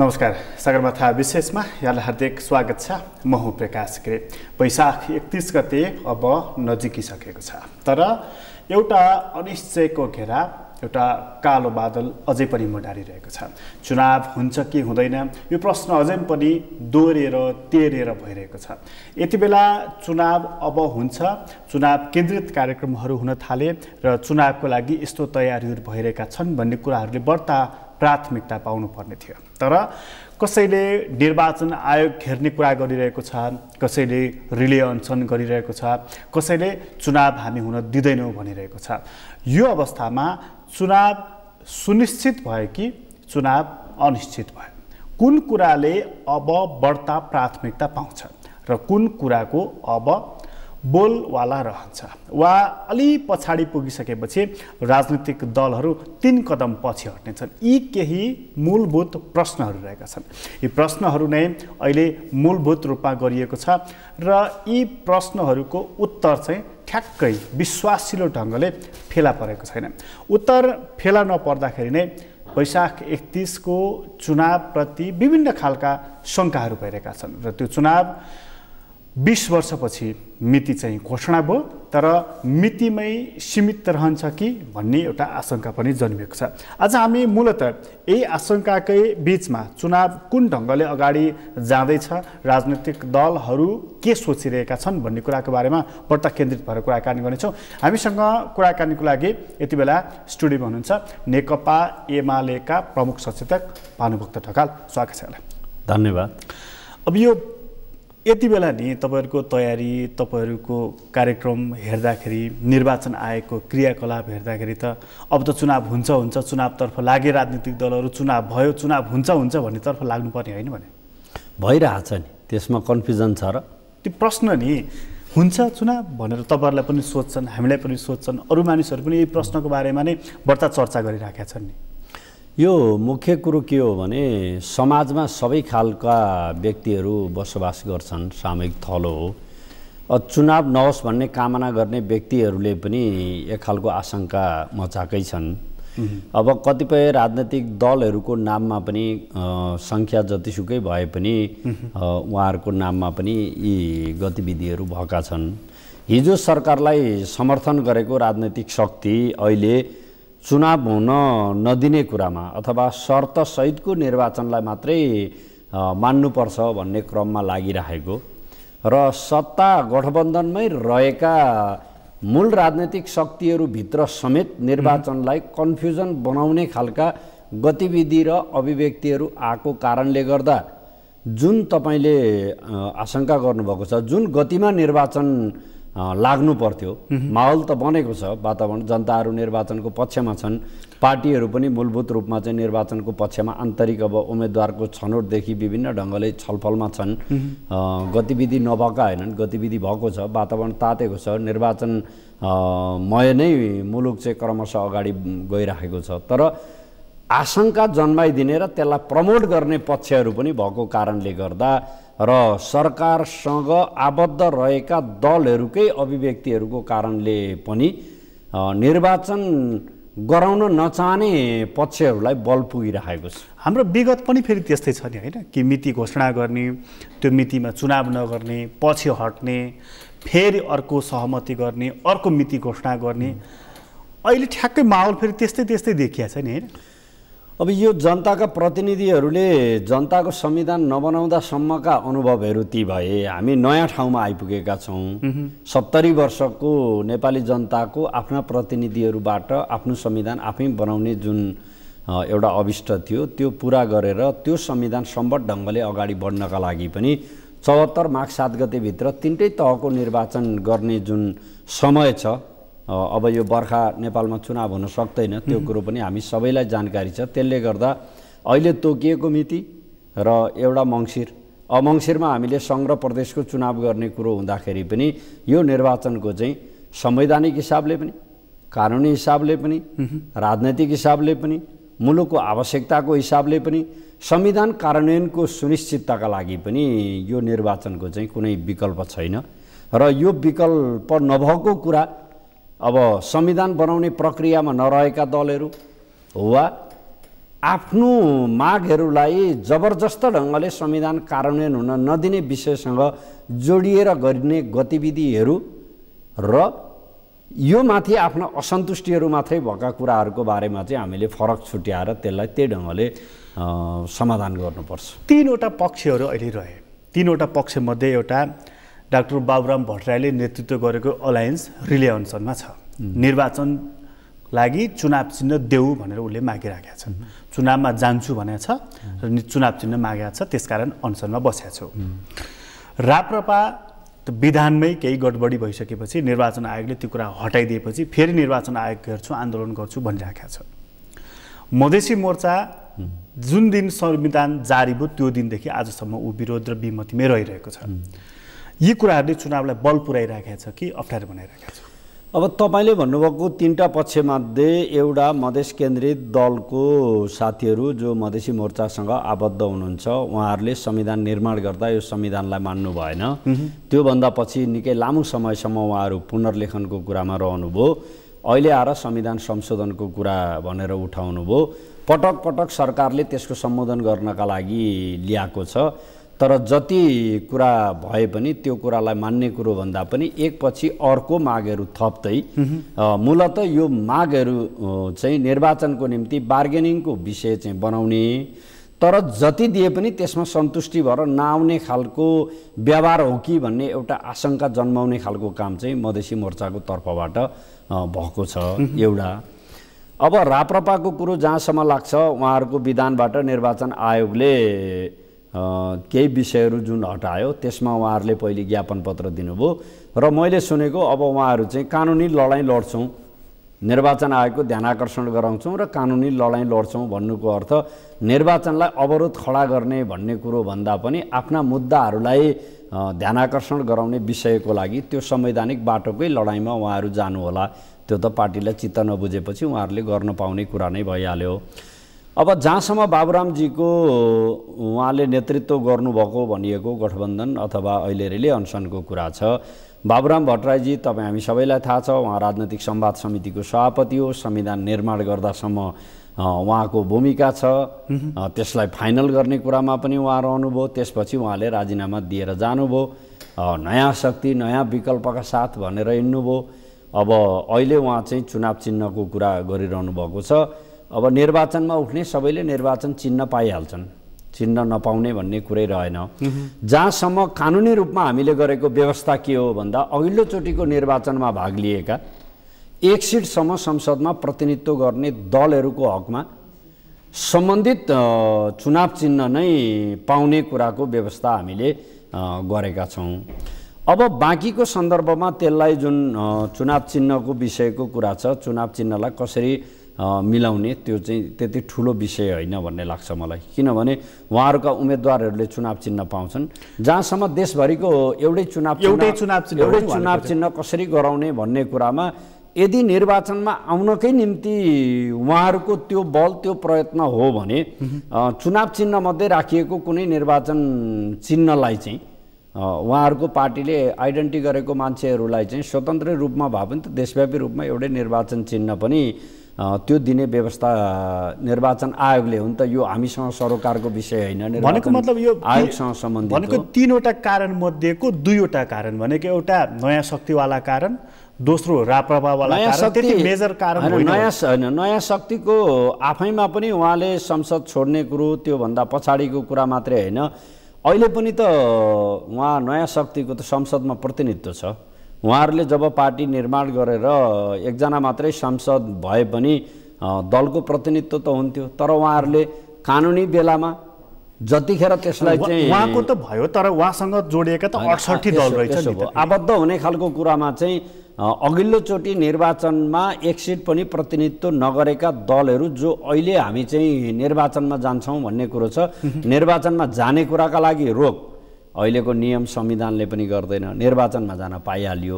नमस्कार सगरमाथा विशेषमा यहाँलाई हार्दिक स्वागत छ म हुँ प्रकाश ग्रे वैशाख एकतिस गते अब नजिकिसकेको छ तर एउटा अनिश्चयको घेरा एउटा कालो बादल अझै पनि मडारिरहेको छ चुनाव हुन्छ कि हुँदैन यो प्रश्न अझै पनि दोहोरेर तेरेर भइरहेको छ यति बेला चुनाव अब हुन्छ चुनाव केन्द्रित कार्यक्रमहरू हुन थाले र चुनावको लागि यस्तो तयारीहरू भइरहेका छन् भन्ने कुराहरूले बढ्ता प्राथमिकता पाउनुपर्ने थियो तर कसैले निर्वाचन आयोग घेर्ने कुरा गरिरहेको छ कसैले रिले अनसन गरिरहेको छ कसैले चुनाव हामी हुन दिँदैनौँ भनिरहेको छ यो अवस्थामा चुनाव सुनिश्चित भयो कि चुनाव अनिश्चित भयो कुन कुराले अब बढ्ता प्राथमिकता पाउँछ र कुन कुराको अब बोलवाला रहन्छ वा अलि पछाडि पुगिसकेपछि राजनीतिक दलहरू तिन कदम पछि हट्नेछन् यी केही मूलभूत प्रश्नहरू रहेका छन् यी प्रश्नहरू नै अहिले मूलभूत रूपमा गरिएको छ र यी प्रश्नहरूको उत्तर चाहिँ ठ्याक्कै विश्वासिलो ढङ्गले फेला परेको छैन उत्तर फेला नपर्दाखेरि नै वैशाख एकतिसको चुनावप्रति विभिन्न खालका शङ्काहरू भइरहेका छन् र त्यो चुनाव बिस वर्षपछि मिति चाहिँ घोषणा भयो तर मितिमै सीमित रहन्छ कि भन्ने एउटा आशंका पनि जन्मिएको छ आज हामी मूलत यही आशंकाकै बिचमा चुनाव कुन ढङ्गले अगाडि जाँदैछ राजनैतिक दलहरू के सोचिरहेका छन् भन्ने कुराको बारेमा बढ्ता केन्द्रित भएर कुराकानी गर्नेछौँ हामीसँग कुराकानीको लागि यति बेला स्टुडियोमा हुनुहुन्छ नेकपा एमालेका प्रमुख सचेतक भानुभक्त ढकाल स्वागत छ धन्यवाद अब यो यति बेला नि तपाईँहरूको तयारी तपाईँहरूको कार्यक्रम हेर्दाखेरि निर्वाचन आएको क्रियाकलाप हेर्दाखेरि त अब त चुनाव हुन्छ हुन्छ चुनावतर्फ लागे राजनीतिक दलहरू चुनाव भयो चुनाव हुन्छ हुन्छ भन्नेतर्फ लाग्नुपर्ने होइन भने भइरहेछ नि त्यसमा कन्फ्युजन छ र त्यो प्रश्न नि हुन्छ चुनाव भनेर तपाईँहरूलाई पनि सोध्छन् हामीलाई पनि सोध्छन् अरू मानिसहरू पनि यही प्रश्नको बारेमा नै बढ्ता चर्चा गरिराखेका छन् नि यो मुख्य कुरो के हो भने समाजमा सबै खालका व्यक्तिहरू बसोबास गर्छन् सामूहिक थलो हो चुनाव नहोस् भन्ने कामना गर्ने व्यक्तिहरूले पनि एक खालको आशंका मचाएकै छन् अब कतिपय राजनैतिक दलहरूको नाममा पनि सङ्ख्या जतिसुकै भए पनि उहाँहरूको नाममा पनि यी गतिविधिहरू भएका छन् हिजो सरकारलाई समर्थन गरेको राजनैतिक शक्ति अहिले चुनाव हुन नदिने कुरामा अथवा शर्तसहितको निर्वाचनलाई मात्रै मान्नुपर्छ भन्ने क्रममा लागिरहेको र सत्ता गठबन्धनमै रहेका मूल राजनैतिक शक्तिहरूभित्र समेत निर्वाचनलाई कन्फ्युजन बनाउने खालका गतिविधि र अभिव्यक्तिहरू आएको कारणले गर्दा जुन तपाईँले आशंका गर्नुभएको छ जुन गतिमा निर्वाचन लाग्नु पर्थ्यो माहौल त बनेको छ वातावरण जनताहरू निर्वाचनको पक्षमा छन् पार्टीहरू पनि मूलभूत रूपमा चाहिँ निर्वाचनको पक्षमा आन्तरिक अब उम्मेद्वारको छनौटदेखि विभिन्न ढङ्गले छलफलमा छन् गतिविधि नभएका होइनन् गतिविधि भएको छ वातावरण तातेको छ निर्वाचन मय नै मुलुक चाहिँ क्रमशः अगाडि गइराखेको छ तर आशंका जन्माइदिने र त्यसलाई प्रमोट गर्ने पक्षहरू पनि भएको कारणले गर्दा र सरकारसँग आबद्ध रहेका दलहरूकै अभिव्यक्तिहरूको कारणले पनि निर्वाचन गराउन नचाहने पक्षहरूलाई बल पुगिरहेको छ हाम्रो विगत पनि फेरि त्यस्तै छ नि होइन कि मिति घोषणा गर्ने त्यो मितिमा चुनाव नगर्ने पछि हट्ने फेरि अर्को सहमति गर्ने अर्को मिति घोषणा गर्ने अहिले ठ्याक्कै माहौल फेरि त्यस्तै त्यस्तै देखिया छ नि होइन अब यो जनताका प्रतिनिधिहरूले जनताको संविधान नबनाउँदासम्मका अनुभवहरू ती भए हामी नयाँ ठाउँमा आइपुगेका छौँ सत्तरी वर्षको नेपाली जनताको आफ्ना प्रतिनिधिहरूबाट आफ्नो संविधान आफै बनाउने जुन एउटा अविष्ट थियो त्यो पुरा गरेर त्यो संविधान सम्बद्ध ढङ्गले अगाडि बढ्नका लागि पनि चौहत्तर माघ सात गतेभित्र तिनटै तहको निर्वाचन गर्ने जुन समय छ अब यो बर्खा नेपालमा चुनाव हुन सक्दैन त्यो कुरो पनि हामी सबैलाई जानकारी छ त्यसले गर्दा अहिले तोकिएको मिति र एउटा मङ्सिर अब मङ्सिरमा हामीले सङ्ग्रह प्रदेशको चुनाव गर्ने कुरो हुँदाखेरि पनि यो निर्वाचनको चाहिँ संवैधानिक हिसाबले पनि कानुनी हिसाबले पनि राजनैतिक हिसाबले पनि मुलुकको आवश्यकताको हिसाबले पनि संविधान कार्यान्वयनको सुनिश्चितताका लागि पनि यो निर्वाचनको चाहिँ कुनै विकल्प छैन र यो विकल्प नभएको कुरा अब संविधान बनाउने प्रक्रियामा नरहेका दलहरू वा आफ्नो मागहरूलाई जबरजस्त ढङ्गले संविधान कार्यान्वयन हुन नदिने विषयसँग जोडिएर गरिने गतिविधिहरू र यो माथि आफ्ना असन्तुष्टिहरू मात्रै भएका कुराहरूको बारेमा चाहिँ हामीले फरक छुट्याएर त्यसलाई त्यही ढङ्गले समाधान गर्नुपर्छ तिनवटा पक्षहरू अहिले रहे तिनवटा पक्षमध्ये एउटा डाक्टर बाबुराम भट्टराईले नेतृत्व गरेको अलायन्स रिले अनसनमा छ निर्वाचन लागि चुनाव चिन्ह देऊ भनेर उसले मागिराखेका छन् चुनावमा जान्छु भनेको छ र चुनाव चिन्ह मागेका छ त्यसकारण अनसनमा बसेका छु राप्रपा विधानमै केही गडबडी भइसकेपछि निर्वाचन आयोगले त्यो कुरा हटाइदिएपछि फेरि निर्वाचन आयोग हेर्छु आन्दोलन गर्छु भनिराखेका छ मधेसी मोर्चा जुन दिन संविधान जारी भयो त्यो दिनदेखि आजसम्म ऊ विरोध र विमतिमै रहिरहेको छ यी कुराहरूले चुनावलाई बल पुऱ्याइराखेको छ कि अप्ठ्यारो बनाइरहेको छ अब तपाईँले भन्नुभएको तिनवटा पक्षमध्ये एउटा मधेस केन्द्रित दलको साथीहरू जो मधेसी मोर्चासँग आबद्ध हुनुहुन्छ उहाँहरूले संविधान निर्माण गर्दा यो संविधानलाई मान्नु भएन त्योभन्दा पछि निकै लामो समयसम्म उहाँहरू पुनर्लेखनको कुरामा रहनुभयो अहिले आएर संविधान संशोधनको कुरा भनेर उठाउनुभयो पटक पटक सरकारले त्यसको सम्बोधन गर्नका लागि ल्याएको छ तर जति कुरा भए पनि त्यो कुरालाई मान्ने कुरो भन्दा पनि एकपछि अर्को मागहरू थप्दै मूलत यो मागहरू चाहिँ निर्वाचनको निम्ति बार्गेनिङको विषय चाहिँ बनाउने तर जति दिए पनि त्यसमा सन्तुष्टि भएर नआउने खालको व्यवहार हो कि भन्ने एउटा आशंका जन्माउने खालको काम चाहिँ मधेसी मोर्चाको तर्फबाट भएको छ एउटा अब राप्रपाको कुरो जहाँसम्म लाग्छ उहाँहरूको विधानबाट निर्वाचन आयोगले केही विषयहरू जुन हटायो त्यसमा उहाँहरूले पहिले ज्ञापन पत्र दिनुभयो र मैले सुनेको अब उहाँहरू चाहिँ कानुनी लडाइँ लड्छौँ निर्वाचन आयोगको ध्यान आकर्षण गराउँछौँ र कानुनी लडाइँ लड्छौँ भन्नुको अर्थ निर्वाचनलाई अवरोध खडा गर्ने भन्ने कुरो भन्दा पनि आफ्ना मुद्दाहरूलाई ध्यान आकर्षण गराउने विषयको लागि त्यो संवैधानिक बाटोकै लडाइँमा उहाँहरू जानुहोला त्यो त पार्टीलाई चित्त नबुझेपछि उहाँहरूले गर्न पाउने कुरा नै भइहाल्यो अब जहाँसम्म बाबुरामजीको उहाँले नेतृत्व गर्नुभएको भनिएको गठबन्धन अथवा अहिले रिले अनसनको कुरा छ बाबुराम भट्टराईजी तपाईँ हामी सबैलाई थाहा छ उहाँ राजनैतिक सम्वाद समितिको सभापति हो संविधान निर्माण गर्दासम्म उहाँको भूमिका छ त्यसलाई फाइनल गर्ने कुरामा पनि उहाँ रहनुभयो त्यसपछि उहाँले राजीनामा दिएर जानुभयो नयाँ शक्ति नयाँ विकल्पका साथ भनेर हिँड्नुभयो अब अहिले उहाँ चाहिँ चुनाव चिन्हको कुरा गरिरहनु भएको छ अब निर्वाचनमा उठ्ने सबैले निर्वाचन चिन्न पाइहाल्छन् चिन्न नपाउने भन्ने कुरै रहेन जहाँसम्म कानुनी रूपमा हामीले गरेको व्यवस्था के हो भन्दा अघिल्लोचोटिको निर्वाचनमा भाग लिएका एक सिटसम्म संसदमा प्रतिनिधित्व गर्ने दलहरूको हकमा सम्बन्धित चुनाव चिन्ह नै पाउने कुराको व्यवस्था हामीले गरेका छौँ अब बाँकीको सन्दर्भमा त्यसलाई जुन चुनाव चिन्हको विषयको कुरा छ चुनाव चिन्हलाई कसरी मिलाउने त्यो चाहिँ त्यति ठुलो विषय होइन भन्ने लाग्छ मलाई किनभने उहाँहरूका उम्मेदवारहरूले चुनाव चिन्ह पाउँछन् जहाँसम्म देशभरिको एउटै चुनाव एउटै चुनाव चिन्ह एउटै चुनाव चिन्ह कसरी गराउने भन्ने कुरामा यदि निर्वाचनमा आउनकै निम्ति उहाँहरूको त्यो बल त्यो प्रयत्न हो भने चुनाव चिन्हमध्ये राखिएको कुनै निर्वाचन चिन्हलाई चाहिँ उहाँहरूको पार्टीले आइडेन्टी गरेको मान्छेहरूलाई चाहिँ स्वतन्त्र रूपमा भए पनि त देशव्यापी रूपमा एउटै निर्वाचन चिन्ह पनि त्यो दिने व्यवस्था निर्वाचन आयोगले हुन त यो हामीसँग सरोकारको विषय होइन भनेको मतलब यो आयोगसँग सम्बन्धित भनेको तिनवटा कारण मध्येको दुईवटा कारण भनेको एउटा नयाँ शक्तिवाला कारण दोस्रो राप्रभावाला शक्ति मेजर कारण नयाँ होइन नयाँ शक्तिको आफैमा पनि उहाँले संसद छोड्ने कुरो त्योभन्दा पछाडिको कुरा मात्रै होइन अहिले पनि त उहाँ नयाँ शक्तिको त संसदमा प्रतिनिधित्व छ उहाँहरूले जब पार्टी निर्माण गरेर एकजना मात्रै सांसद भए पनि दलको प्रतिनिधित्व त हुन्थ्यो तर उहाँहरूले कानुनी बेलामा जतिखेर त्यसलाई चाहिँ उहाँको त भयो तर उहाँसँग जोडिएका त अडसठी दल रहेछ आबद्ध हुने खालको कुरामा चाहिँ अघिल्लोचोटि निर्वाचनमा एक सिट पनि प्रतिनिधित्व नगरेका दलहरू जो अहिले हामी चाहिँ निर्वाचनमा जान्छौँ भन्ने कुरो छ निर्वाचनमा जाने कुराका लागि रोक अहिलेको नियम संविधानले पनि गर्दैन निर्वाचनमा जान पाइहाल्यो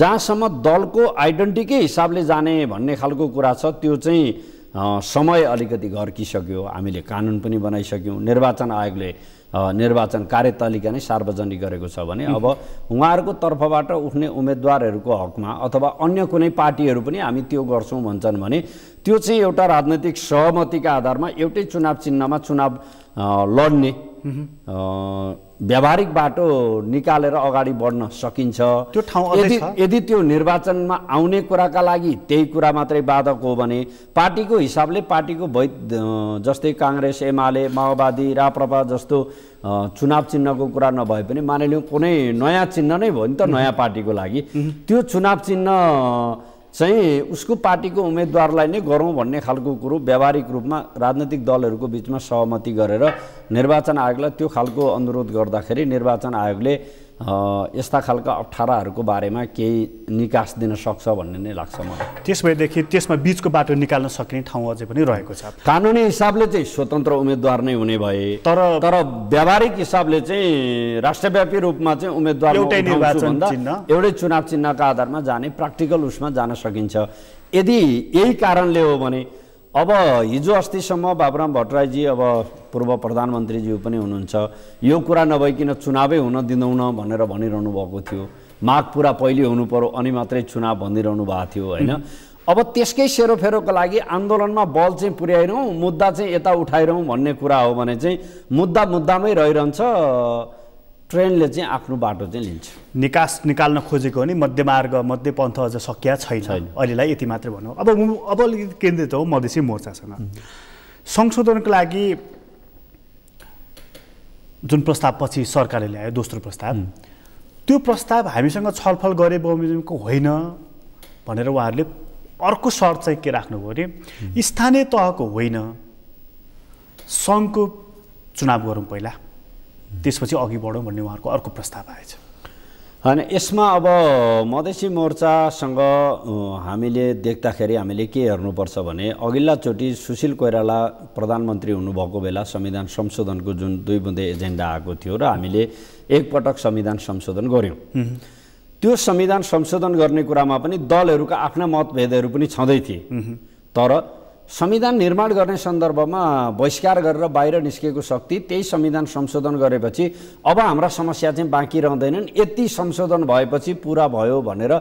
जहाँसम्म दलको आइडेन्टिटीकै हिसाबले जाने भन्ने खालको कुरा छ त्यो चाहिँ समय अलिकति घर्किसक्यो हामीले कानुन पनि बनाइसक्यौँ निर्वाचन आयोगले निर्वाचन कार्यतालिका नै सार्वजनिक गरेको छ भने अब उहाँहरूको तर्फबाट उठ्ने उम्मेदवारहरूको हकमा अथवा अन्य कुनै पार्टीहरू पनि हामी त्यो गर्छौँ भन्छन् भने त्यो चाहिँ एउटा राजनैतिक सहमतिका आधारमा एउटै चुनाव चिन्हमा चुनाव लड्ने व्यावहारिक बाटो निकालेर अगाडि बढ्न सकिन्छ त्यो ठाउँ यदि यदि त्यो निर्वाचनमा आउने कुराका लागि त्यही कुरा मात्रै बाधक हो भने पार्टीको हिसाबले पार्टीको वैध जस्तै काङ्ग्रेस एमाले माओवादी राप्रपा जस्तो चुनाव चिन्हको कुरा नभए पनि मानिलिउँ कुनै नयाँ चिन्ह नै भयो नि त नयाँ पार्टीको लागि त्यो चुनाव चिन्ह चाहिँ उसको पार्टीको उम्मेदवारलाई नै गरौँ भन्ने खालको कुरो व्यावहारिक रूपमा राजनैतिक दलहरूको बिचमा सहमति गरेर निर्वाचन आयोगलाई त्यो खालको अनुरोध गर्दाखेरि निर्वाचन आयोगले यस्ता खालका अप्ठ्याराहरूको बारेमा केही निकास दिन सक्छ भन्ने नै लाग्छ मलाई त्यस भएदेखि त्यसमा बिचको बाटो निकाल्न सकिने ठाउँ अझै पनि रहेको छ कानुनी हिसाबले चाहिँ स्वतन्त्र उम्मेद्वार नै हुने भए तर तर व्यावहारिक हिसाबले चाहिँ राष्ट्रव्यापी रूपमा चाहिँ उम्मेद्वार एउटै निर्वाचन एउटै चुनाव चिन्हका आधारमा जाने प्र्याक्टिकल उसमा जान सकिन्छ यदि यही कारणले हो भने अब हिजो अस्तिसम्म बाबुराम भट्टराईजी अब पूर्व प्रधानमन्त्रीज्यू पनि हुनुहुन्छ यो कुरा नभइकन चुनावै हुन दिँदैनौँ भनेर भनिरहनु भएको थियो माग पुरा पहिले हुनु पऱ्यो अनि मात्रै चुनाव भनिरहनु भएको थियो होइन अब त्यसकै सेरोफेरोको लागि आन्दोलनमा बल चाहिँ पुर्याइरहँ मुद्दा चाहिँ यता उठाइरहँ भन्ने कुरा हो भने चाहिँ मुद्दा मुद्दामै रहिरहन्छ ट्रेनले चाहिँ आफ्नो बाटो चाहिँ लिन्छ निकास निकाल्न खोजेको हो नि मध्यमार्ग मध्यपन्थ अझ सकिया छैन अहिलेलाई यति मात्रै भनौँ अब अब अलिकति केन्द्रित हो मधेसी मोर्चासँग संशोधनको लागि जुन प्रस्ताव पछि सरकारले ल्यायो दोस्रो प्रस्ताव त्यो प्रस्ताव हामीसँग छलफल गरे बमोजिमको होइन भनेर उहाँहरूले अर्को सर्त चाहिँ के राख्नुभयो अरे स्थानीय तहको होइन सङ्घको चुनाव गरौँ पहिला त्यसपछि अघि बढौँ भन्ने उहाँहरूको अर्को प्रस्ताव आएछ होइन यसमा अब मधेसी मोर्चासँग हामीले देख्दाखेरि हामीले के हेर्नुपर्छ भने अघिल्लाचोटि सुशील कोइराला प्रधानमन्त्री हुनुभएको बेला संविधान संशोधनको जुन दुई बुँदे एजेन्डा आएको थियो र हामीले एकपटक संविधान संशोधन गऱ्यौँ त्यो संविधान संशोधन गर्ने कुरामा पनि दलहरूका आफ्ना मतभेदहरू पनि छँदै थिए तर संविधान निर्माण गर्ने सन्दर्भमा बहिष्कार गरेर बाहिर निस्केको शक्ति त्यही संविधान संशोधन गरेपछि अब हाम्रा समस्या चाहिँ बाँकी रहँदैनन् यति संशोधन भएपछि पुरा भयो भनेर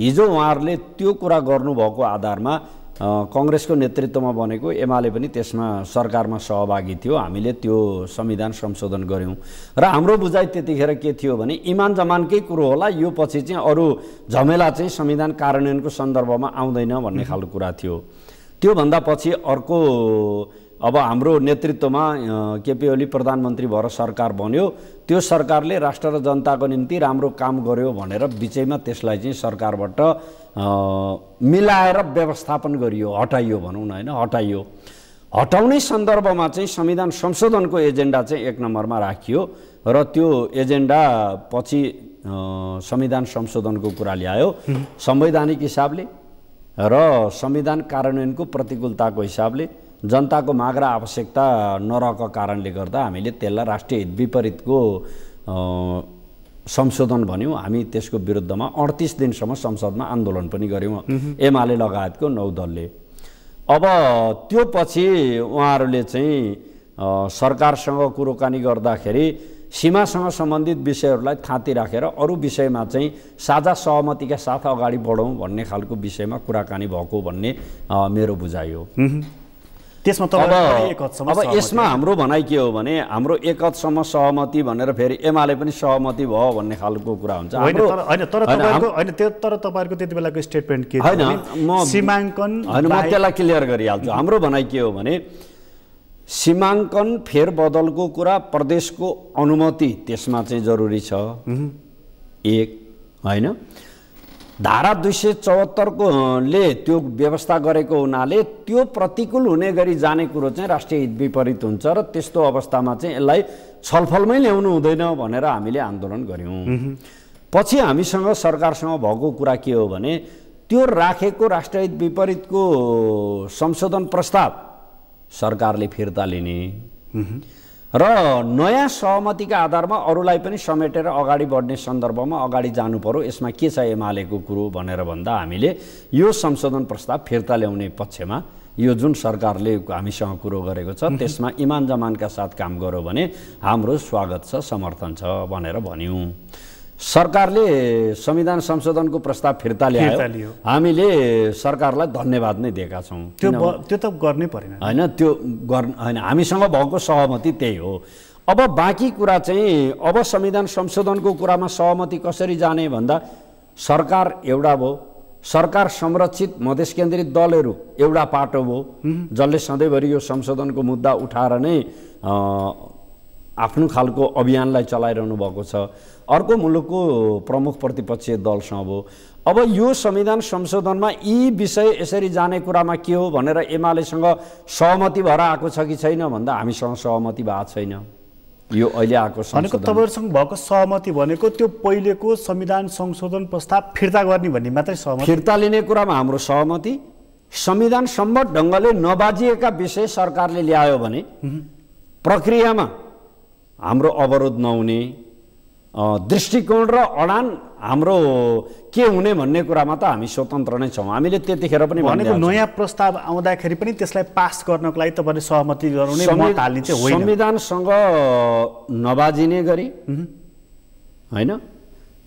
हिजो उहाँहरूले त्यो कुरा गर्नुभएको आधारमा कङ्ग्रेसको नेतृत्वमा बनेको एमाले पनि त्यसमा सरकारमा सहभागी थियो हामीले त्यो संविधान संशोधन गऱ्यौँ र हाम्रो बुझाइ त्यतिखेर के थियो भने इमान जमानकै कुरो होला यो पछि चाहिँ अरू झमेला चाहिँ संविधान कार्यान्वयनको सन्दर्भमा आउँदैन भन्ने खालको कुरा थियो त्योभन्दा पछि अर्को अब हाम्रो नेतृत्वमा केपी ओली प्रधानमन्त्री भएर सरकार बन्यो त्यो सरकारले राष्ट्र र जनताको निम्ति राम्रो काम गर्यो भनेर बिचैमा त्यसलाई चाहिँ सरकारबाट मिलाएर व्यवस्थापन गरियो हटाइयो भनौँ न होइन हटाइयो हटाउने सन्दर्भमा चाहिँ संविधान संशोधनको एजेन्डा चाहिँ एक नम्बरमा राखियो र त्यो एजेन्डा पछि संविधान संशोधनको कुरा ल्यायो संवैधानिक हिसाबले र संविधान कार्यान्वयनको प्रतिकूलताको हिसाबले जनताको माग र आवश्यकता नरहेको कारणले गर्दा हामीले त्यसलाई राष्ट्रिय हित विपरीतको संशोधन भन्यौँ हामी त्यसको विरुद्धमा अडतिस दिनसम्म संसदमा आन्दोलन पनि गऱ्यौँ एमाले लगायतको नौ दलले अब त्यो पछि उहाँहरूले चाहिँ सरकारसँग कुरोकानी गर्दाखेरि सीमासँग सम्बन्धित विषयहरूलाई थाँती राखेर अरू विषयमा चाहिँ साझा सहमतिका साथ अगाडि बढौँ भन्ने खालको विषयमा कुराकानी भएको भन्ने मेरो बुझाइ हो त्यसमा अब अब यसमा हाम्रो भनाइ के हो भने हाम्रो एकतसम्म सहमति भनेर फेरि एमाले पनि सहमति भयो भन्ने खालको कुरा हुन्छ तर तपाईँहरूको त्यति बेलाको स्टेटमेन्ट के होइन म त्यसलाई क्लियर गरिहाल्छु हाम्रो भनाइ के हो भने सीमाङ्कन फेरबदलको कुरा प्रदेशको अनुमति त्यसमा चाहिँ जरुरी छ एक होइन धारा दुई सय चौहत्तरको ले त्यो व्यवस्था गरेको हुनाले त्यो प्रतिकूल हुने गरी जाने कुरो चाहिँ राष्ट्रिय हित विपरीत हुन्छ र त्यस्तो अवस्थामा चाहिँ यसलाई छलफलमै ल्याउनु हुँदैन भनेर हामीले आन्दोलन गऱ्यौँ पछि हामीसँग सरकारसँग भएको कुरा के हो भने त्यो राखेको राष्ट्रहित विपरीतको संशोधन प्रस्ताव सरकारले फिर्ता लिने र नयाँ सहमतिका आधारमा अरूलाई पनि समेटेर अगाडि बढ्ने सन्दर्भमा अगाडि जानु पर्यो यसमा के छ एमालेको कुरो भनेर भन्दा हामीले यो संशोधन प्रस्ताव फिर्ता ल्याउने पक्षमा यो जुन सरकारले हामीसँग कुरो गरेको छ त्यसमा इमान जमानका साथ काम गर्यो भने हाम्रो स्वागत छ समर्थन छ भनेर भन्यौँ सरकारले संविधान संशोधनको प्रस्ताव फिर्ता ल्यायो हामीले सरकारलाई धन्यवाद नै दिएका छौँ त्यो त्यो त गर्नै परेन होइन त्यो गर्न होइन हामीसँग भएको सहमति त्यही हो अब बाँकी कुरा चाहिँ अब संविधान संशोधनको कुरामा सहमति कसरी जाने भन्दा सरकार एउटा भयो सरकार संरक्षित मधेस केन्द्रित दलहरू एउटा पाटो भयो जसले सधैँभरि यो संशोधनको मुद्दा उठाएर नै आफ्नो खालको अभियानलाई चलाइरहनु भएको छ अर्को मुलुकको प्रमुख प्रतिपक्षीय दलसँग हो अब यो संविधान संशोधनमा यी विषय यसरी जाने कुरामा के हो भनेर एमालेसँग सहमति भएर आएको छ कि छैन भन्दा हामीसँग सहमति भएको छैन यो अहिले आएको भनेको तपाईँहरूसँग भएको सहमति भनेको त्यो पहिलेको संविधान संशोधन प्रस्ताव फिर्ता गर्ने भन्ने मात्रै सहमति फिर्ता लिने कुरामा हाम्रो सहमति संविधान सम्मत ढङ्गले नबाजिएका विषय सरकारले ल्यायो भने प्रक्रियामा हाम्रो अवरोध नहुने दृष्टिकोण र अडान हाम्रो के हुने भन्ने कुरामा त हामी स्वतन्त्र नै छौँ हामीले त्यतिखेर पनि भनेको नयाँ प्रस्ताव आउँदाखेरि पनि त्यसलाई पास गर्नको लागि तपाईँले सहमति गराउने संविधानसँग नबाजिने गरी होइन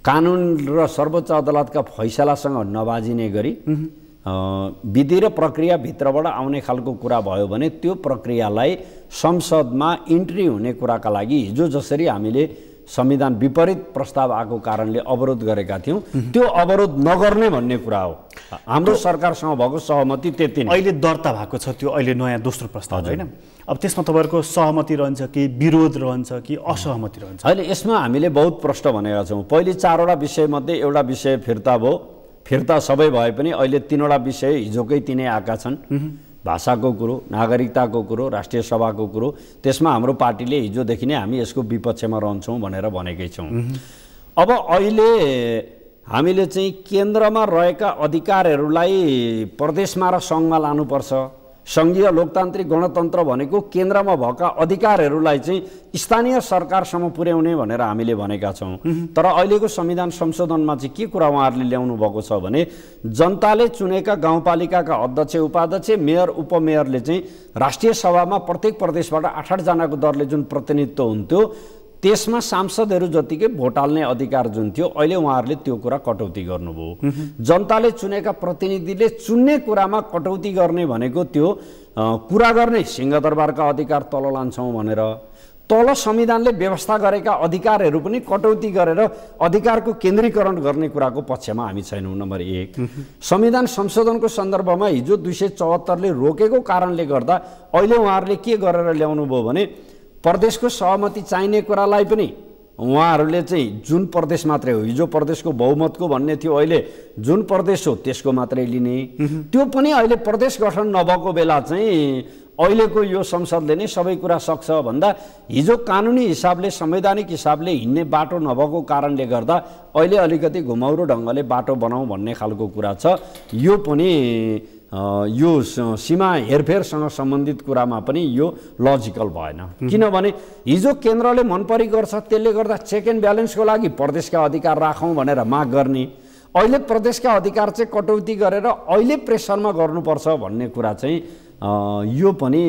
कानुन र सर्वोच्च अदालतका फैसलासँग नबाजिने गरी विधि र प्रक्रियाभित्रबाट आउने खालको कुरा भयो भने त्यो प्रक्रियालाई संसदमा इन्ट्री हुने कुराका लागि हिजो जसरी हामीले संविधान विपरीत प्रस्ताव आएको कारणले अवरोध गरेका थियौँ त्यो अवरोध नगर्ने भन्ने कुरा हो हाम्रो सरकारसँग भएको सहमति त्यति अहिले दर्ता भएको छ त्यो अहिले नयाँ दोस्रो प्रस्ताव होइन अब त्यसमा तपाईँहरूको सहमति रहन्छ कि विरोध रहन्छ कि असहमति रहन्छ अहिले यसमा हामीले बहुत प्रश्न भनेका छौँ पहिले चारवटा विषयमध्ये एउटा विषय फिर्ता भयो फिर्ता सबै भए पनि अहिले तिनवटा विषय हिजोकै तिनै आएका छन् भाषाको कुरो नागरिकताको कुरो राष्ट्रिय सभाको कुरो त्यसमा हाम्रो पार्टीले हिजोदेखि नै हामी यसको विपक्षमा रहन्छौँ भनेर भनेकै छौँ अब अहिले हामीले चाहिँ केन्द्रमा रहेका अधिकारहरूलाई प्रदेशमा र सङ्घमा लानुपर्छ सङ्घीय लोकतान्त्रिक गणतन्त्र भनेको केन्द्रमा भएका अधिकारहरूलाई चाहिँ स्थानीय सरकारसम्म पुर्याउने भनेर हामीले भनेका छौँ तर अहिलेको संविधान संशोधनमा चाहिँ के कुरा उहाँहरूले ल्याउनु भएको छ भने जनताले चुनेका गाउँपालिकाका अध्यक्ष उपाध्यक्ष मेयर उपमेयरले चाहिँ राष्ट्रिय सभामा प्रत्येक प्रदेशबाट आठ आठजनाको दरले जुन प्रतिनिधित्व हुन्थ्यो त्यसमा सांसदहरू जतिकै भोट हाल्ने अधिकार जुन थियो अहिले उहाँहरूले त्यो कुरा कटौती गर्नुभयो जनताले चुनेका प्रतिनिधिले चुन्ने कुरामा कटौती गर्ने भनेको त्यो कुरा गर्ने सिंहदरबारका अधिकार तल लान्छौँ भनेर तल संविधानले व्यवस्था गरेका अधिकारहरू पनि कटौती गरेर अधिकारको केन्द्रीकरण गर्ने कुराको पक्षमा हामी छैनौँ नम्बर एक संविधान संशोधनको सन्दर्भमा हिजो दुई सय चौहत्तरले रोकेको कारणले गर्दा अहिले उहाँहरूले के गरेर ल्याउनु भयो भने प्रदेशको सहमति चाहिने कुरालाई पनि उहाँहरूले चाहिँ जुन प्रदेश मात्रै हो हिजो प्रदेशको बहुमतको भन्ने थियो अहिले जुन प्रदेश हो त्यसको मात्रै लिने त्यो पनि अहिले प्रदेश गठन नभएको बेला चाहिँ अहिलेको यो संसदले नै सबै कुरा सक्छ भन्दा हिजो कानुनी हिसाबले संवैधानिक हिसाबले हिँड्ने बाटो नभएको कारणले गर्दा अहिले अलिकति घुमाउरो ढङ्गले बाटो बनाऊ भन्ने खालको कुरा छ यो पनि यो सीमा हेरफेरसँग सम्बन्धित कुरामा पनि यो लजिकल भएन किनभने हिजो केन्द्रले मनपरी गर्छ त्यसले गर्दा चेक एन्ड ब्यालेन्सको लागि प्रदेशका अधिकार राखौँ भनेर माग गर्ने अहिले प्रदेशका अधिकार चाहिँ कटौती गरेर अहिले प्रेसरमा गर्नुपर्छ भन्ने कुरा चाहिँ यो पनि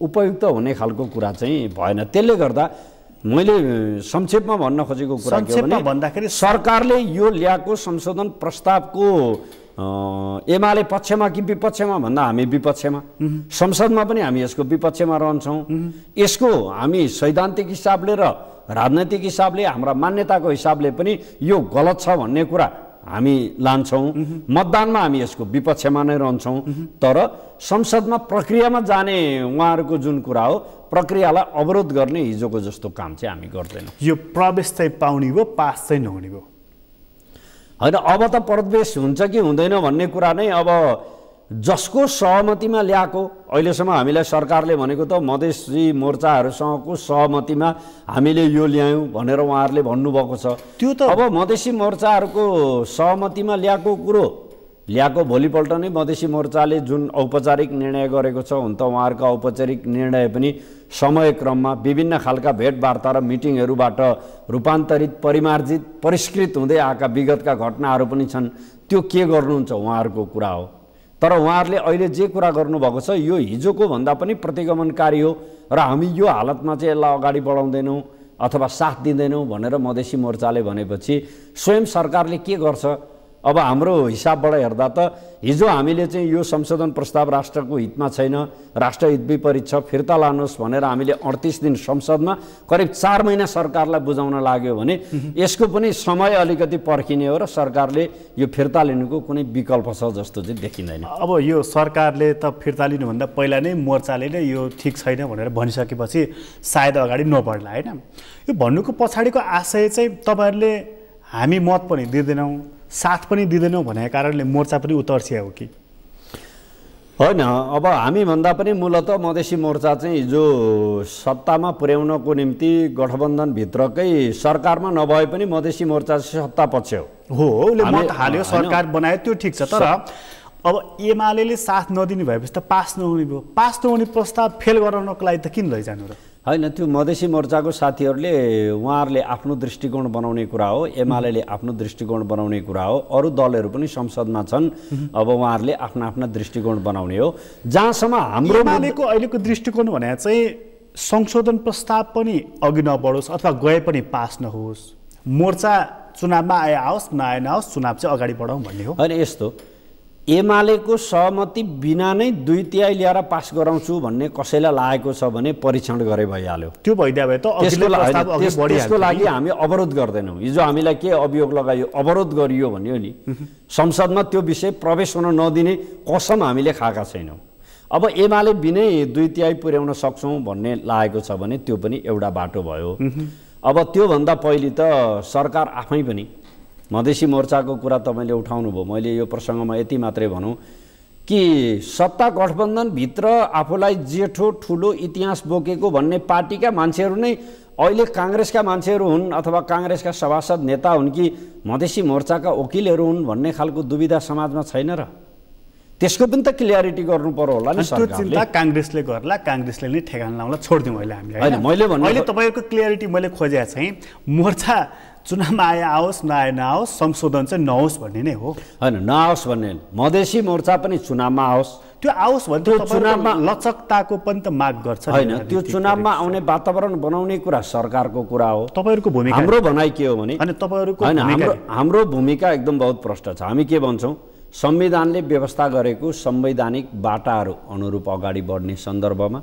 उपयुक्त हुने खालको कुरा चाहिँ भएन त्यसले गर्दा मैले संक्षेपमा भन्न खोजेको कुरा के भन्दाखेरि सरकारले यो ल्याएको संशोधन प्रस्तावको एमाले पक्षमा कि विपक्षमा भन्दा हामी विपक्षमा संसदमा पनि हामी यसको विपक्षमा रहन्छौँ यसको हामी सैद्धान्तिक हिसाबले र राजनैतिक हिसाबले हाम्रा मान्यताको हिसाबले पनि यो गलत छ भन्ने कुरा हामी लान्छौँ मतदानमा हामी यसको विपक्षमा नै रहन्छौँ तर संसदमा प्रक्रियामा जाने उहाँहरूको जुन कुरा हो प्रक्रियालाई अवरोध गर्ने हिजोको जस्तो काम चाहिँ हामी गर्दैनौँ यो प्रवेश चाहिँ पाउने भयो पास चाहिँ नहुने भयो होइन अब त प्रवेश हुन्छ कि हुँदैन भन्ने कुरा नै अब जसको सहमतिमा ल्याएको अहिलेसम्म हामीलाई सरकारले भनेको त मधेसी मोर्चाहरूसँगको सहमतिमा हामीले यो ल्यायौँ भनेर उहाँहरूले भन्नुभएको छ त्यो त अब मधेसी मोर्चाहरूको सहमतिमा ल्याएको कुरो ल्याएको भोलिपल्ट नै मधेसी मोर्चाले जुन औपचारिक निर्णय गरेको छ हुन त उहाँहरूको औपचारिक निर्णय पनि समयक्रममा विभिन्न खालका भेटवार्ता र मिटिङहरूबाट रूपान्तरित परिमार्जित परिष्कृत हुँदै आएका विगतका घटनाहरू पनि छन् त्यो के गर्नुहुन्छ उहाँहरूको कुरा हो तर उहाँहरूले अहिले जे कुरा गर्नुभएको छ यो हिजोको भन्दा पनि प्रतिगमनकारी हो र हामी यो हालतमा चाहिँ यसलाई अगाडि बढाउँदैनौँ अथवा साथ दिँदैनौँ भनेर मधेसी मोर्चाले भनेपछि स्वयं सरकारले के गर्छ अब हाम्रो हिसाबबाट हेर्दा त हिजो हामीले चाहिँ यो संशोधन प्रस्ताव राष्ट्रको हितमा छैन राष्ट्र हित विपरीत छ फिर्ता लानुहोस् भनेर हामीले अडतिस दिन संसदमा करिब चार महिना सरकारलाई बुझाउन लाग्यो भने यसको पनि समय अलिकति पर्खिने हो र सरकारले यो फिर्ता लिनुको कुनै विकल्प छ जस्तो चाहिँ देखिँदैन अब यो सरकारले त फिर्ता लिनुभन्दा पहिला नै मोर्चाले नै यो ठिक छैन भनेर भनिसकेपछि सायद अगाडि नबढ्ला होइन यो भन्नुको पछाडिको आशय चाहिँ तपाईँहरूले हामी मत पनि दिँदैनौँ साथ पनि दिँदैनौँ भनेको कारणले मोर्चा पनि उतर्सिया हो कि होइन अब हामीभन्दा पनि मूलत मधेसी मोर्चा चाहिँ हिजो सत्तामा पुर्याउनको निम्ति गठबन्धनभित्रकै सरकारमा नभए पनि मधेसी मोर्चा चाहिँ हो हो उसले मत हाल्यो सरकार बनायो त्यो ठिक छ तर अब एमाले साथ नदिने भएपछि त पास नहुने भयो पास नहुने प्रस्ताव फेल गराउनको लागि त किन लैजानु र होइन त्यो मधेसी मोर्चाको साथीहरूले उहाँहरूले आफ्नो दृष्टिकोण बनाउने कुरा हो एमाले आफ्नो दृष्टिकोण बनाउने कुरा हो अरू दलहरू पनि संसदमा छन् अब उहाँहरूले आफ्ना आफ्ना दृष्टिकोण बनाउने हो जहाँसम्म हाम्रो मानेको अहिलेको दृष्टिकोण भने चाहिँ संशोधन प्रस्ताव पनि अघि नबढोस् अथवा गए पनि पास नहोस् मोर्चा चुनावमा आए आओस् नआए नआओस् चुनाव चाहिँ अगाडि बढाउँ भन्ने हो होइन यस्तो एमालेको सहमति बिना नै दुई तिहाई ल्याएर पास गराउँछु भन्ने कसैलाई लागेको छ भने परीक्षण गरे भइहाल्यो त्यो भइदियो भए त त्यसको लागि हामी अवरोध गर्दैनौँ हिजो हामीलाई के अभियोग लगायो अवरोध गरियो भन्यो नि संसदमा त्यो विषय प्रवेश हुन नदिने कसम हामीले खाएका छैनौँ अब एमाले बिनै दुई तिहाई पुर्याउन सक्छौँ भन्ने लागेको छ भने त्यो पनि एउटा बाटो भयो अब त्योभन्दा पहिले त सरकार आफै पनि मधेसी मोर्चाको कुरा तपाईँले भयो मैले यो प्रसङ्गमा यति मात्रै भनौँ कि सत्ता गठबन्धनभित्र आफूलाई जेठो ठुलो इतिहास बोकेको भन्ने पार्टीका मान्छेहरू नै अहिले काङ्ग्रेसका मान्छेहरू हुन् अथवा काङ्ग्रेसका सभासद नेता हुन् कि मधेसी मोर्चाका वकिलहरू हुन् भन्ने खालको दुविधा समाजमा छैन र त्यसको पनि त क्लियरिटी गर्नु पर्यो होला नि चिन्ता काङ्ग्रेसले गर्ला काङ्ग्रेसले नै ठेगान लाउला छोडिदिउँ अहिले हामीले मैले अहिले तपाईँको क्लियरिटी मैले खोजेको चाहिँ मोर्चा चुनावमा आए आओस् नआए नआओस् संशोधन चाहिँ नहोस् भन्ने नै हो होइन नआओस् भन्ने मधेसी मोर्चा पनि चुनावमा आओस् त्यो आओस् भने त्यो चुनावमा लचकताको पनि त माग गर्छ होइन त्यो चुनावमा आउने वातावरण बनाउने कुरा सरकारको कुरा हो तपाईँहरूको भूमिका हाम्रो भनाइ के हो भने अनि तपाईँहरूको होइन हाम्रो हाम्रो भूमिका एकदम बहुत प्रष्ट छ हामी के भन्छौँ संविधानले व्यवस्था गरेको संवैधानिक बाटाहरू अनुरूप अगाडि बढ्ने सन्दर्भमा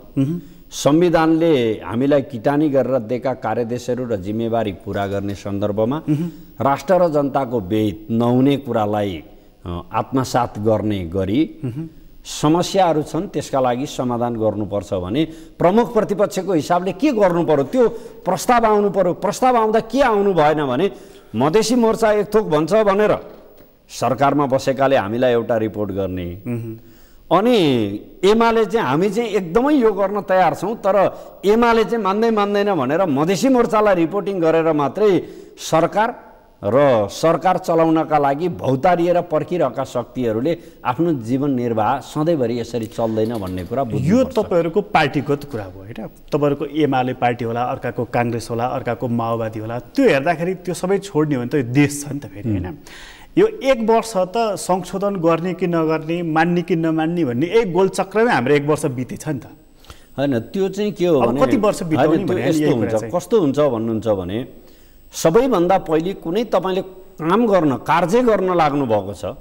संविधानले हामीलाई किटानी गरेर दिएका कार्यदेशहरू र जिम्मेवारी पुरा गर्ने सन्दर्भमा राष्ट्र र जनताको बेहित नहुने कुरालाई आत्मसात गर्ने गरी समस्याहरू छन् त्यसका लागि समाधान गर्नुपर्छ भने प्रमुख प्रतिपक्षको हिसाबले के गर्नु पर्यो त्यो प्रस्ताव आउनु पर्यो प्रस्ताव आउँदा के आउनु भएन भने मधेसी मोर्चा एक थोक भन्छ भनेर सरकारमा बसेकाले हामीलाई एउटा रिपोर्ट गर्ने अनि एमाले चाहिँ हामी चाहिँ एकदमै यो गर्न तयार छौँ तर एमाले चाहिँ मान्दै मान्दैन भनेर मधेसी मोर्चालाई रिपोर्टिङ गरेर मात्रै सरकार र सरकार चलाउनका लागि भौतारिएर पर्खिरहेका शक्तिहरूले आफ्नो जीवन निर्वाह सधैँभरि यसरी चल्दैन भन्ने कुरा यो तपाईँहरूको पार्टीगत कुरा भयो होइन तपाईँहरूको एमाले पार्टी होला अर्काको काङ्ग्रेस होला अर्काको माओवादी होला त्यो हेर्दाखेरि त्यो सबै छोड्ने हो भने त देश छ नि त फेरि होइन यो एक वर्ष त संशोधन गर्ने कि नगर्ने मान्ने कि नमान्ने भन्ने एक गोलचक्रमै हाम्रो एक वर्ष बितेछ नि त होइन त्यो चाहिँ के हो कति वर्ष यस्तो हुन्छ कस्तो हुन्छ भन्नुहुन्छ भने सबैभन्दा पहिले कुनै तपाईँले काम गर्न कार्य गर्न लाग्नु भएको छ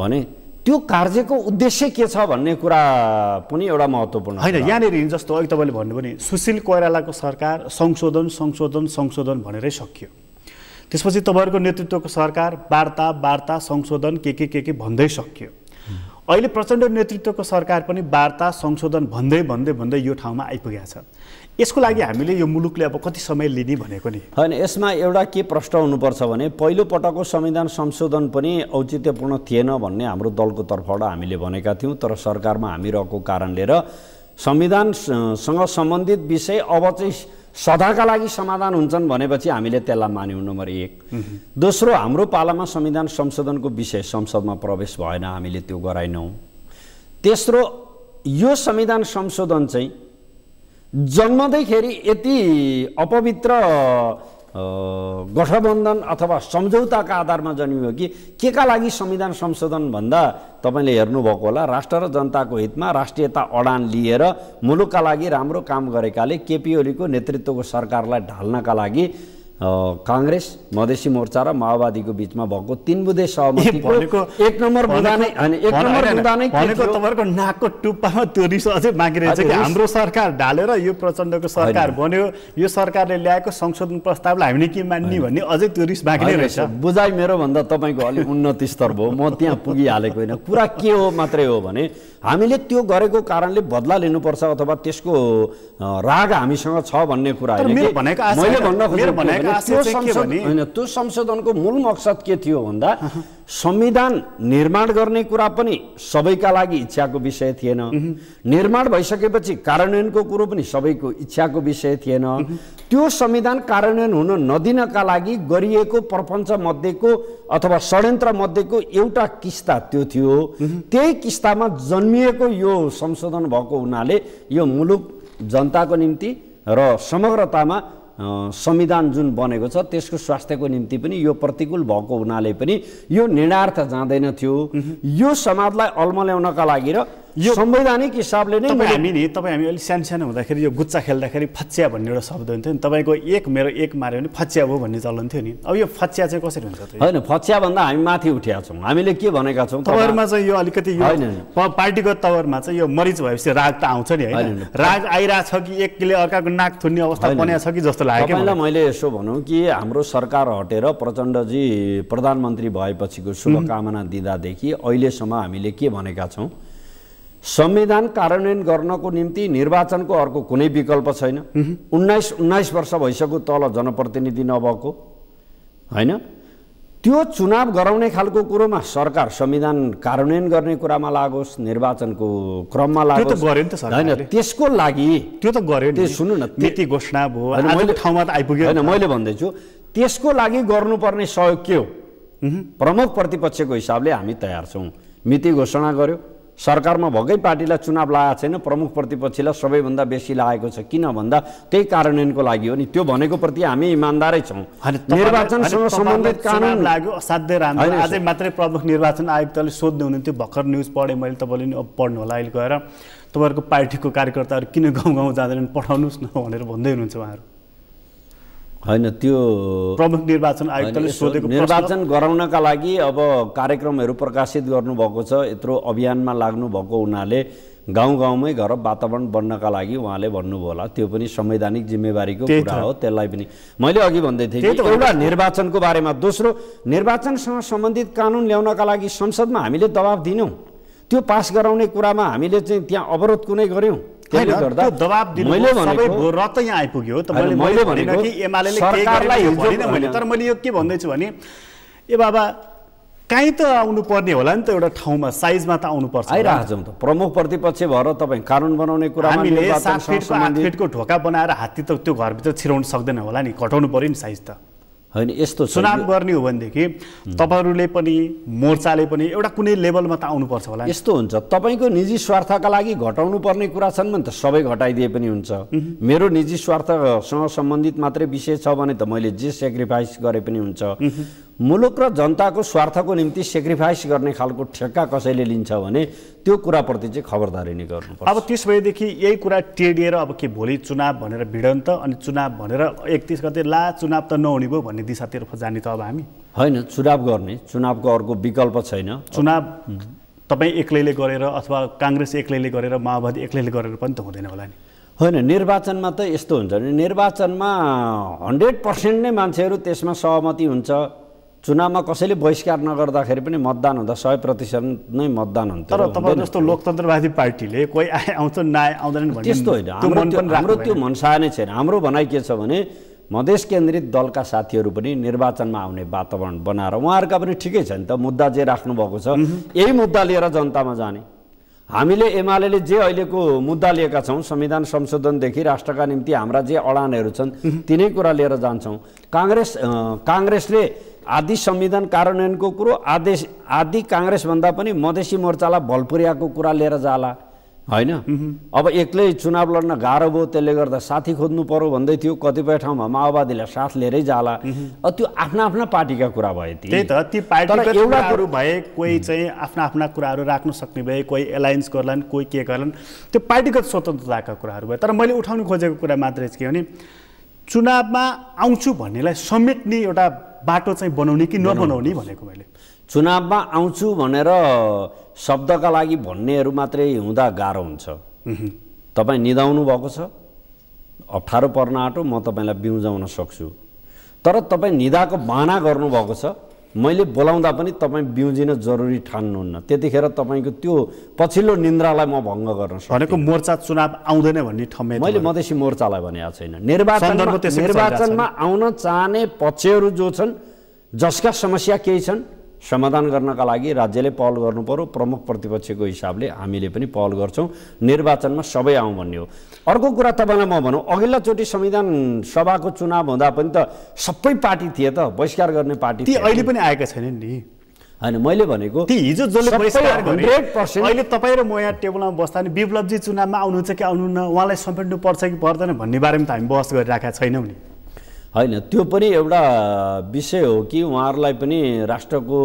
भने त्यो कार्यको उद्देश्य के छ भन्ने कुरा पनि एउटा महत्त्वपूर्ण होइन यहाँनिर जस्तो अघि तपाईँले भन्नुभयो भने सुशील कोइरालाको सरकार संशोधन संशोधन संशोधन भनेरै सकियो त्यसपछि तपाईँहरूको नेतृत्वको सरकार वार्ता वार्ता संशोधन के के के के भन्दै सक्यो अहिले प्रचण्ड नेतृत्वको सरकार पनि वार्ता संशोधन भन्दै भन्दै भन्दै यो ठाउँमा आइपुगेको छ यसको लागि हामीले यो मुलुकले अब कति समय लिने भनेको नि होइन यसमा एउटा के प्रश्न हुनुपर्छ भने पहिलोपटकको संविधान संशोधन पनि औचित्यपूर्ण थिएन भन्ने हाम्रो दलको तर्फबाट हामीले भनेका थियौँ तर सरकारमा हामी रहेको कारणले र संविधानसँग सम्बन्धित विषय अब चाहिँ सदाका लागि समाधान हुन्छन् भनेपछि हामीले त्यसलाई मान्यौँ नम्बर एक दोस्रो हाम्रो पालामा संविधान संशोधनको विषय संसदमा प्रवेश भएन हामीले त्यो गराएनौँ तेस्रो यो संविधान संशोधन चाहिँ जन्मदैखेरि यति अपवित्र गठबन्धन अथवा सम्झौताका आधारमा जन्मियो कि के का लागि संविधान संशोधन भन्दा तपाईँले हेर्नुभएको होला राष्ट्र र जनताको हितमा राष्ट्रियता अडान लिएर मुलुकका लागि राम्रो काम गरेकाले केपी ओलीको नेतृत्वको सरकारलाई ढाल्नका लागि काङ्ग्रेस मधेसी मोर्चा र माओवादीको बिचमा भएको तिन बुधे सहमतिको एक नम्बर मुद्दा नै एक नम्बर मुद्दा नै भनेको नाकको टुप्पामा त्यो अझै मागिरहेछ कि हाम्रो सरकार ढालेर यो प्रचण्डको सरकार बन्यो यो सरकारले ल्याएको संशोधन प्रस्तावलाई हामीले के मान्ने भन्ने अझै त्यो रिस बाँकी नै रहेछ बुझाइ मेरोभन्दा तपाईँको अलिक उन्नति स्तर भयो म त्यहाँ पुगिहालेको होइन कुरा के हो मात्रै हो भने हामीले त्यो गरेको कारणले बदला लिनुपर्छ अथवा त्यसको राग हामीसँग छ भन्ने कुरा होइन होइन त्यो संशोधनको मूल मकसद के थियो भन्दा संविधान निर्माण गर्ने कुरा पनि सबैका लागि इच्छाको विषय थिएन निर्माण भइसकेपछि कार्यान्वयनको कुरो पनि सबैको इच्छाको विषय थिएन त्यो संविधान कार्यान्वयन हुन नदिनका लागि गरिएको प्रपञ्च मध्येको अथवा षड्यन्त्र मध्येको एउटा किस्ता त्यो थियो त्यही किस्तामा जन्मिएको यो संशोधन भएको हुनाले यो मुलुक जनताको निम्ति र समग्रतामा संविधान जुन बनेको छ त्यसको स्वास्थ्यको निम्ति पनि यो प्रतिकूल भएको हुनाले पनि यो निर्णार्थ जाँदैन थियो यो समाजलाई अल्मल्याउनका लागि र यो संवैधानिक हिसाबले नै हामी नि तपाईँ हामी अलिक सानो सानो हुँदाखेरि यो गुच्चा खेल्दाखेरि फच्या भन्ने एउटा शब्द हुन्थ्यो नि तपाईँको एक मेरो एक माऱ्यो भने फच्या हो भन्ने चलन थियो नि अब यो फच्या चाहिँ कसरी हुन्छ होइन भन्दा हामी माथि उठ्या छौँ हामीले के भनेका छौँ तवरमा चाहिँ यो अलिकति पार्टीको तवरमा चाहिँ यो मरिच भएपछि राग त आउँछ नि होइन राग छ कि एकले अर्काको नाक थुन्ने अवस्था बनाएको छ कि जस्तो लाग्यो तपाईँलाई मैले यसो भनौँ कि हाम्रो सरकार हटेर प्रचण्डजी प्रधानमन्त्री भएपछिको शुभकामना दिँदादेखि अहिलेसम्म हामीले के भनेका छौँ संविधान कार्यान्वयन गर्नको निम्ति निर्वाचनको अर्को कुनै विकल्प छैन उन्नाइस उन्नाइस वर्ष भइसक्यो तल जनप्रतिनिधि नभएको होइन त्यो चुनाव गराउने खालको कुरोमा सरकार संविधान कार्यान्वयन गर्ने कुरामा लागोस् निर्वाचनको क्रममा लागोस् होइन त्यसको लागि त्यो त गर्यो नि सुन्नु न त्यति घोषणा भयो मैले ठाउँमा त आइपुग्यो होइन मैले भन्दैछु त्यसको लागि गर्नुपर्ने सहयोग के हो प्रमुख प्रतिपक्षको हिसाबले हामी तयार छौँ मिति घोषणा गर्यो सरकारमा भएकै पार्टीलाई चुनाव लागेको छैन प्रमुख प्रतिपक्षीलाई सबैभन्दा बेसी लागेको छ किन भन्दा त्यही कार्यान्वयनको लागि हो नि त्यो भनेको प्रति हामी इमान्दारै छौँ निर्वाचनसँग सम्बन्धित कानुन लाग्यो असाध्यै राम्रो अझै मात्रै प्रमुख निर्वाचन आयुक्तले सोध्नु हुनुहुन्थ्यो भर्खर न्युज पढेँ मैले तपाईँले नि अब पढ्नु होला अहिले गएर तपाईँहरूको पार्टीको कार्यकर्ताहरू किन गाउँ गाउँ जाँदैनन् पठाउनुहोस् न भनेर भन्दै हुनुहुन्छ उहाँहरू होइन त्यो प्रमुख निर्वाचन आयुक्तले सोधेको निर्वाचन गराउनका लागि अब कार्यक्रमहरू प्रकाशित गर्नुभएको छ यत्रो अभियानमा लाग्नुभएको हुनाले गाउँ गाउँमै घर वातावरण बन्नका लागि उहाँले भन्नुभयो होला त्यो पनि संवैधानिक जिम्मेवारीको कुरा हो त्यसलाई पनि मैले अघि भन्दै थिएँ एउटा निर्वाचनको बारेमा दोस्रो निर्वाचनसँग सम्बन्धित कानुन ल्याउनका लागि संसदमा हामीले दबाब दिनौँ त्यो पास गराउने कुरामा हामीले चाहिँ त्यहाँ अवरोध कुनै गऱ्यौँ यहाँ आइपुग्यो तर मैले यो के भन्दैछु भने ए बाबा त आउनुपर्ने होला नि त एउटा ठाउँमा साइजमा त आउनुपर्छ आइरहेको छौँ प्रमुख प्रतिपक्ष भएर तपाईँ कानुन बनाउने कुरा हामीले सात फिटको फिटको ढोका बनाएर हात्ती त त्यो घरभित्र छिराउनु सक्दैन होला नि घटाउनु पऱ्यो नि साइज त होइन यस्तो चुनाव गर्ने हो भनेदेखि तपाईँहरूले पनि मोर्चाले पनि एउटा कुनै लेभलमा त आउनुपर्छ होला यस्तो हुन्छ तपाईँको निजी स्वार्थका लागि घटाउनु पर्ने कुरा छन् भने त सबै घटाइदिए पनि हुन्छ मेरो निजी स्वार्थसँग सम्बन्धित मात्रै विषय छ भने त मैले जे सेक्रिफाइस गरे पनि हुन्छ मुलुक र जनताको स्वार्थको निम्ति सेक्रिफाइस गर्ने खालको ठेक्का कसैले लिन्छ भने त्यो कुराप्रति चाहिँ खबरदारी नै गर्नुपर्छ अब तिस बजेदेखि यही कुरा टेडिएर अब के भोलि चुनाव भनेर भिडन्त अनि चुनाव भनेर एकतिस गते ला चुनाव त नहुने भयो भन्ने दिशातिर्फ जाने त अब हामी होइन चुनाव गर्ने चुनावको अर्को विकल्प छैन चुनाव तपाईँ एक्लैले गरेर अथवा काङ्ग्रेस एक्लैले गरेर माओवादी एक्लैले गरेर पनि त हुँदैन होला नि होइन निर्वाचनमा त यस्तो हुन्छ नि निर्वाचनमा हन्ड्रेड पर्सेन्ट नै मान्छेहरू त्यसमा सहमति हुन्छ चुनावमा कसैले बहिष्कार नगर्दाखेरि पनि मतदान हुँदा सय प्रतिशत नै मतदान हुन्छ तर तपाईँ जस्तो लोकतन्त्रवादी पार्टीले कोही आए आउँछ नआए आउँदैन त्यस्तो होइन हाम्रो त्यो मनसाय नै छैन हाम्रो भनाइ के छ भने मधेस केन्द्रित दलका साथीहरू पनि निर्वाचनमा आउने वातावरण बनाएर उहाँहरूका पनि ठिकै छ नि त मुद्दा जे राख्नुभएको छ यही मुद्दा लिएर जनतामा जाने हामीले एमाले जे अहिलेको मुद्दा लिएका छौँ संविधान संशोधनदेखि राष्ट्रका निम्ति हाम्रा जे अडानहरू छन् तिनै कुरा लिएर जान्छौँ काङ्ग्रेस काङ्ग्रेसले आदि संविधान कार्यान्वयनको कुरो आदेश आदि काङ्ग्रेसभन्दा पनि मधेसी मोर्चालाई भलपुरियाको कुरा लिएर जाला होइन अब एक्लै चुनाव लड्न गाह्रो भयो त्यसले गर्दा साथी खोज्नु पर्यो भन्दै थियो कतिपय ठाउँमा माओवादीलाई साथ लिएरै जाला त्यो आफ्ना आफ्ना पार्टीका कुरा भयो त्यही त ती पार्टी एउटा कुरो भए कोही चाहिँ आफ्ना आफ्ना कुराहरू राख्न सक्ने भए कोही एलायन्स गर्लान् कोही के गर्लान् त्यो पार्टीगत स्वतन्त्रताका कुराहरू भयो तर मैले उठाउनु खोजेको कुरा मात्रै के भने चुनावमा आउँछु भन्नेलाई समेट्ने एउटा बाटो चाहिँ बनाउने कि नबनाउने भनेको मैले चुनावमा आउँछु भनेर शब्दका लागि भन्नेहरू मात्रै हुँदा गाह्रो हुन्छ तपाईँ निधाउनु भएको छ अप्ठ्यारो पर्न आँटो म तपाईँलाई बिउजाउन सक्छु तर तपाईँ निधाको बाहना गर्नुभएको छ मैले बोलाउँदा पनि तपाईँ बिउजिन जरुरी ठान्नुहुन्न त्यतिखेर तपाईँको त्यो पछिल्लो निन्द्रालाई म भङ्ग गर्न सक्छु भनेको मोर्चा चुनाव आउँदैन भन्ने ठम्मे मैले मधेसी मोर्चालाई भनेको छैन निर्वाचन निर्वाचनमा आउन चाहने पक्षहरू जो छन् जसका समस्या केही छन् समाधान गर्नका लागि राज्यले पहल गर्नुपऱ्यो प्रमुख प्रतिपक्षको हिसाबले हामीले पनि पहल गर्छौँ निर्वाचनमा सबै आउँ भन्ने हो अर्को कुरा तपाईँलाई म भनौँ अघिल्लोचोटि संविधान सभाको चुनाव हुँदा पनि त सबै पार्टी थिए त बहिष्कार गर्ने पार्टी ती अहिले पनि आएका छैनन् नि होइन मैले भनेको हिजो अहिले तपाईँ र म यहाँ टेबलमा बस्दा नि विप्लवजी चुनावमा आउनुहुन्छ कि आउनुहुन्न उहाँलाई पर्छ कि पर्दैन भन्ने बारेमा त हामी बहस गरिरहेका छैनौँ नि होइन त्यो पनि एउटा विषय हो कि उहाँहरूलाई पनि राष्ट्रको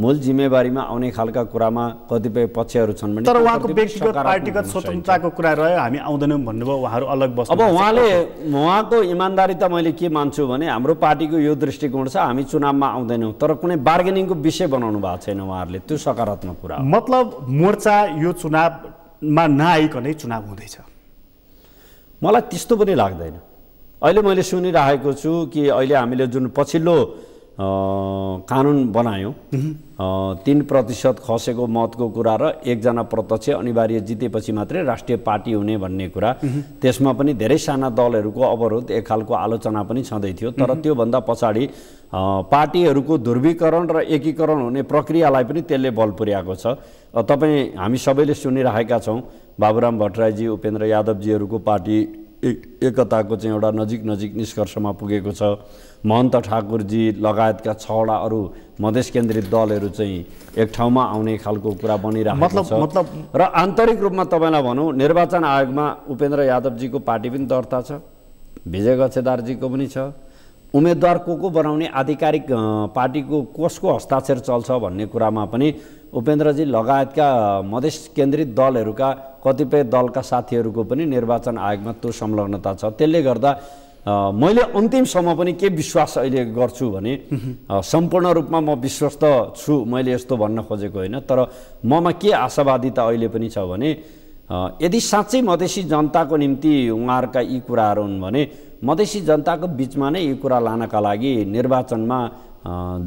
मूल जिम्मेवारीमा आउने खालका कुरामा कतिपय पक्षहरू छन् भने तर उहाँको व्यक्तिगत पार्टीगत स्वतन्त्रताको कुरा रह्यो हामी आउँदैनौँ भन्नुभयो उहाँहरू अलग बस्नु अब उहाँले उहाँको इमान्दारी त मैले के मान्छु भने हाम्रो पार्टीको यो दृष्टिकोण छ हामी चुनावमा आउँदैनौँ तर कुनै बार्गेनिङको विषय बनाउनु भएको छैन उहाँहरूले त्यो सकारात्मक कुरा मतलब मोर्चा यो चुनावमा नआइकनै चुनाव हुँदैछ मलाई त्यस्तो पनि लाग्दैन अहिले मैले सुनिराखेको छु कि अहिले हामीले जुन पछिल्लो कानुन बनायौँ तिन प्रतिशत खसेको मतको कुरा र एकजना प्रत्यक्ष अनिवार्य जितेपछि मात्रै राष्ट्रिय पार्टी हुने भन्ने कुरा त्यसमा पनि धेरै साना दलहरूको अवरोध एक खालको आलोचना पनि छँदै थियो तर त्योभन्दा पछाडि पार्टीहरूको ध्रुवीकरण र एकीकरण हुने प्रक्रियालाई पनि त्यसले बल पुर्याएको छ तपाईँ हामी सबैले सुनिराखेका छौँ बाबुराम भट्टराईजी उपेन्द्र यादवजीहरूको पार्टी एकताको चाहिँ एउटा नजिक नजिक निष्कर्षमा पुगेको छ महन्त ठाकुरजी लगायतका छवटा अरू मधेस केन्द्रित दलहरू चाहिँ एक ठाउँमा आउने खालको कुरा बनिरहेको मतलब, छ मतलब र आन्तरिक रूपमा तपाईँलाई भनौँ निर्वाचन आयोगमा उपेन्द्र यादवजीको पार्टी पनि दर्ता छ विजय गच्छेदारजीको पनि छ उम्मेद्वार को को बनाउने आधिकारिक पार्टीको कसको हस्ताक्षर चल्छ भन्ने कुरामा पनि उपेन्द्रजी लगायतका मधेस केन्द्रित दलहरूका कतिपय दलका साथीहरूको पनि निर्वाचन आयोगमा त्यो संलग्नता छ त्यसले गर्दा मैले अन्तिमसम्म पनि के विश्वास अहिले गर्छु भने सम्पूर्ण रूपमा म विश्वस्त छु मैले यस्तो भन्न खोजेको होइन तर ममा के आशावादिता अहिले पनि छ भने यदि साँच्चै मधेसी जनताको निम्ति उहाँहरूका यी कुराहरू हुन् भने मधेसी जनताको बिचमा नै यो कुरा लानका लागि निर्वाचनमा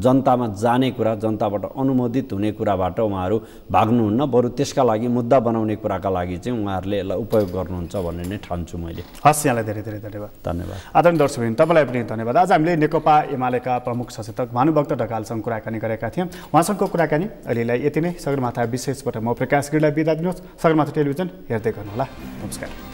जनतामा जाने कुरा जनताबाट अनुमोदित हुने कुराबाट उहाँहरू भाग्नुहुन्न बरु त्यसका लागि मुद्दा बनाउने कुराका लागि चाहिँ उहाँहरूले यसलाई उपयोग गर्नुहुन्छ भन्ने नै ठान्छु मैले हस् यहाँलाई धेरै धेरै धन्यवाद धन्यवाद आदरणीय दर्शक तपाईँलाई पनि धन्यवाद आज हामीले नेकपा एमालेका प्रमुख सचेतक भानुभक्त ढकालसँग कुराकानी गरेका थियौँ उहाँसँगको कुराकानी अहिलेलाई यति नै सगरमाथा विशेषबाट म प्रकाश गिरीलाई बिदा दिनुहोस् सगरमाथा टेलिभिजन हेर्दै गर्नुहोला नमस्कार